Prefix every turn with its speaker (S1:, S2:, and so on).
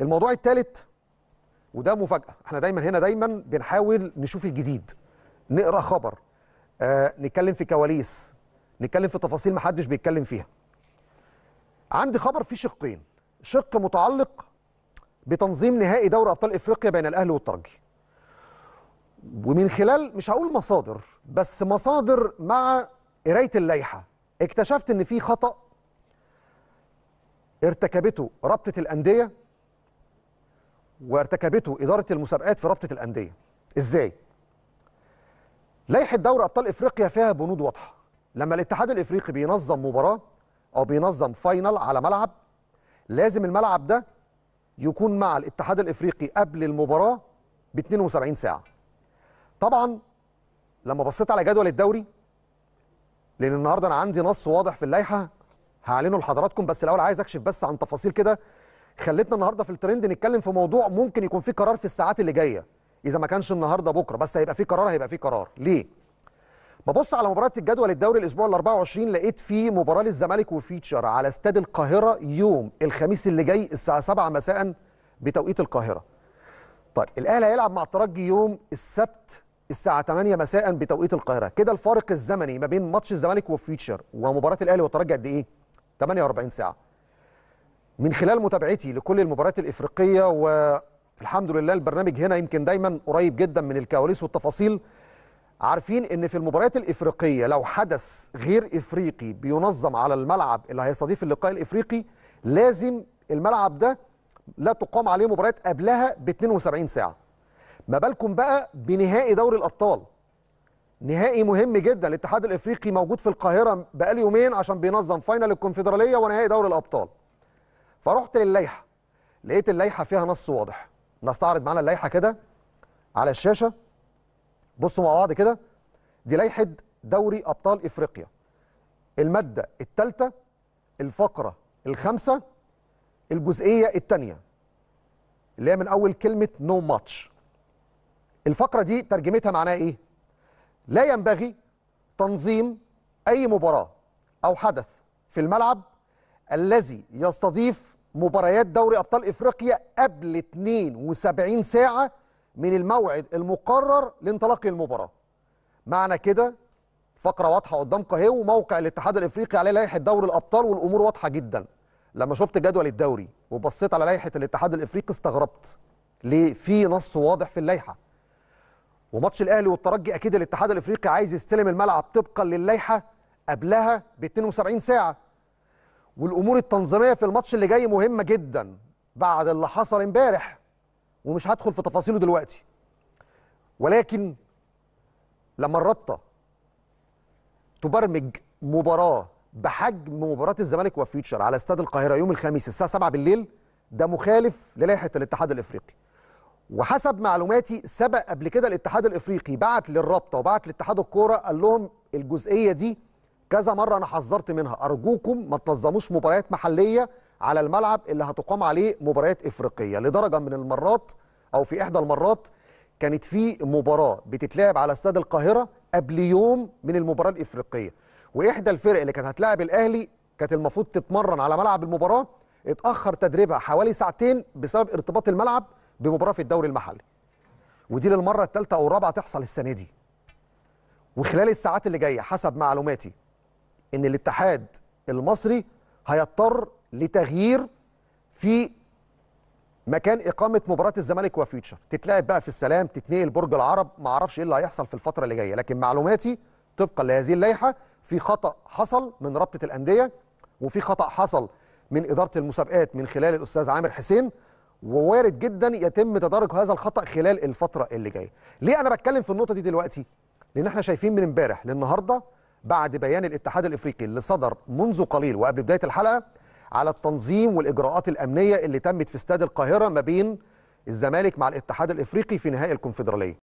S1: الموضوع الثالث وده مفاجاه احنا دايما هنا دايما بنحاول نشوف الجديد نقرا خبر آه نتكلم في كواليس نتكلم في تفاصيل محدش بيتكلم فيها عندي خبر فيه شقين شق متعلق بتنظيم نهائي دوري ابطال افريقيا بين الاهلي والترجي ومن خلال مش هقول مصادر بس مصادر مع قرايه اللائحه اكتشفت ان في خطا ارتكبته رابطه الانديه وارتكبته إدارة المسابقات في رابطة الأندية إزاي؟ لائحة دوري أبطال إفريقيا فيها بنود واضحة لما الاتحاد الإفريقي بينظم مباراة أو بينظم فاينل على ملعب لازم الملعب ده يكون مع الاتحاد الإفريقي قبل المباراة ب 72 ساعة طبعا لما بصيت على جدول الدوري لأن النهاردة أنا عندي نص واضح في اللائحة هعلنه لحضراتكم بس الأول عايز أكشف بس عن تفاصيل كده خلتنا النهارده في الترند نتكلم في موضوع ممكن يكون فيه قرار في الساعات اللي جايه اذا ما كانش النهارده بكره بس هيبقى فيه قرار هيبقى فيه قرار ليه ببص على مباراه الجدول الدوري الاسبوع ال 24 لقيت في مباراه للزمالك وفيتشر على استاد القاهره يوم الخميس اللي جاي الساعه 7 مساء بتوقيت القاهره طيب الاهلي هيلعب مع الترجي يوم السبت الساعه 8 مساء بتوقيت القاهره كده الفارق الزمني ما بين ماتش الزمالك وفيتشر ومباراه الاهلي والترجي قد ايه 48 ساعه من خلال متابعتي لكل المباريات الإفريقية والحمد لله البرنامج هنا يمكن دايما قريب جدا من الكواليس والتفاصيل عارفين ان في المباريات الإفريقية لو حدث غير إفريقي بينظم على الملعب اللي هيستضيف اللقاء الإفريقي لازم الملعب ده لا تقام عليه مباريات قبلها ب 72 ساعة ما بالكم بقى بنهائي دوري الأبطال نهائي مهم جدا الاتحاد الافريقي موجود في القاهره بقى يومين عشان بينظم فاينل الكونفدراليه ونهائي دوري الابطال فرحت للائحه لقيت اللائحه فيها نص واضح نستعرض معانا اللائحه كده على الشاشه بصوا مع بعض كده دي لائحه دوري ابطال افريقيا الماده الثالثه الفقره الخامسه الجزئيه الثانيه اللي هي من اول كلمه نو no ماتش الفقره دي ترجمتها معناها ايه لا ينبغي تنظيم اي مباراه او حدث في الملعب الذي يستضيف مباريات دوري ابطال افريقيا قبل 72 ساعه من الموعد المقرر لانطلاق المباراه. معنى كده فقره واضحه قدام قاهو وموقع الاتحاد الافريقي عليه لائحه دوري الابطال والامور واضحه جدا. لما شفت جدول الدوري وبصيت على لائحه الاتحاد الافريقي استغربت. ليه؟ في نص واضح في اللائحه. وماتش الاهلي والترجي اكيد الاتحاد الافريقي عايز يستلم الملعب طبقا للائحه قبلها ب 72 ساعه. والامور التنظيميه في الماتش اللي جاي مهمه جدا بعد اللي حصل امبارح ومش هدخل في تفاصيله دلوقتي ولكن لما الرابطه تبرمج مباراه بحجم مباراه الزمالك وفيوتشر على استاد القاهره يوم الخميس الساعه 7 بالليل ده مخالف للائحه الاتحاد الافريقي وحسب معلوماتي سبق قبل كده الاتحاد الافريقي بعت للرابطه وبعت لاتحاد الكوره قال لهم الجزئيه دي كذا مره انا حذرت منها ارجوكم ما تنظموش مباريات محليه على الملعب اللي هتقام عليه مباريات افريقيه لدرجه من المرات او في احدى المرات كانت في مباراه بتتلعب على استاد القاهره قبل يوم من المباراه الافريقيه واحدى الفرق اللي كانت هتلاعب الاهلي كانت المفروض تتمرن على ملعب المباراه اتاخر تدريبها حوالي ساعتين بسبب ارتباط الملعب بمباراه في الدوري المحلي ودي للمره الثالثه او الرابعه تحصل السنه دي وخلال الساعات اللي جايه حسب معلوماتي ان الاتحاد المصري هيضطر لتغيير في مكان اقامه مباراه الزمالك وفيوتشر تتلعب بقى في السلام تتنقل برج العرب ما اعرفش ايه اللي هيحصل في الفتره اللي جايه لكن معلوماتي طبقا لهذه اللائحه في خطا حصل من رابطه الانديه وفي خطا حصل من اداره المسابقات من خلال الاستاذ عامر حسين ووارد جدا يتم تدارك هذا الخطا خلال الفتره اللي جايه ليه انا بتكلم في النقطه دي دلوقتي لان احنا شايفين من امبارح للنهارده بعد بيان الاتحاد الافريقي اللي صدر منذ قليل وقبل بدايه الحلقه على التنظيم والاجراءات الامنيه اللي تمت في استاد القاهره ما بين الزمالك مع الاتحاد الافريقي في نهائي الكونفدراليه